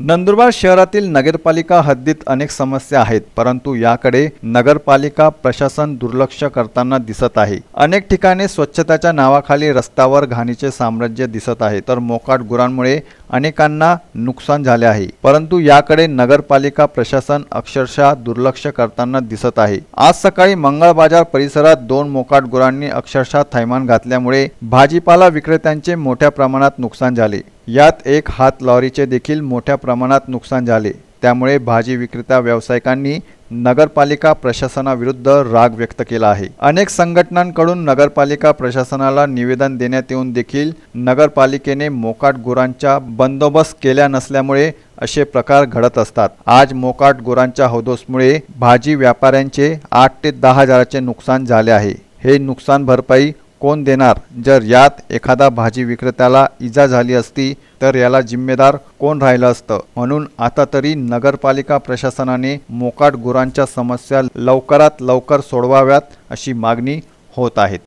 नंदुरबार शहरातील नगरपालिका हद्दीत अनेक समस्या आहेत परंतु याकडे नगरपालिका प्रशासन दुर्लक्ष करताना दिसत आहे अनेक ठिकाणी स्वच्छतेच्या नावाखाली रस्त्यावर घाणीचे साम्राज्य दिसत आहे तर मोकाट गुरांमुळे अनेकांना नुकसान झाले आहे परंतु याकडे नगरपालिका प्रशासन अक्षरशः दुर्लक्ष करताना दिसत आहे आज सकाळी मंगळ बाजार परिसरात दोन मोकाट गुरांनी अक्षरशः थैमान घातल्यामुळे भाजीपाला विक्रेत्यांचे मोठ्या प्रमाणात नुकसान झाले यात एक हात लॉरीचे देखील मोठ्या प्रमाणात नुकसान झाले त्यामुळे भाजी विक्रेता व्यावसायिकांनी नगरपालिका प्रशासनाविरुद्ध राग व्यक्त केला आहे अनेक संघटनांकडून नगरपालिका प्रशासनाला निवेदन देण्यात येऊन देखील नगरपालिकेने मोकाट गुरांचा बंदोबस्त केल्या नसल्यामुळे असे प्रकार घडत असतात आज मोकाट गुरांच्या हौदोसमुळे भाजी व्यापाऱ्यांचे आठ ते दहा हजाराचे नुकसान झाले आहे हे नुकसान भरपाई कोण देणार जर यात एखादा भाजी विक्रेत्याला इजा झाली असती तर याला जिम्मेदार कोण राहिलं असतं म्हणून आता तरी नगरपालिका प्रशासनाने मोकाट गुरांच्या समस्या लवकरात लवकर सोडवाव्यात अशी मागणी होत आहेत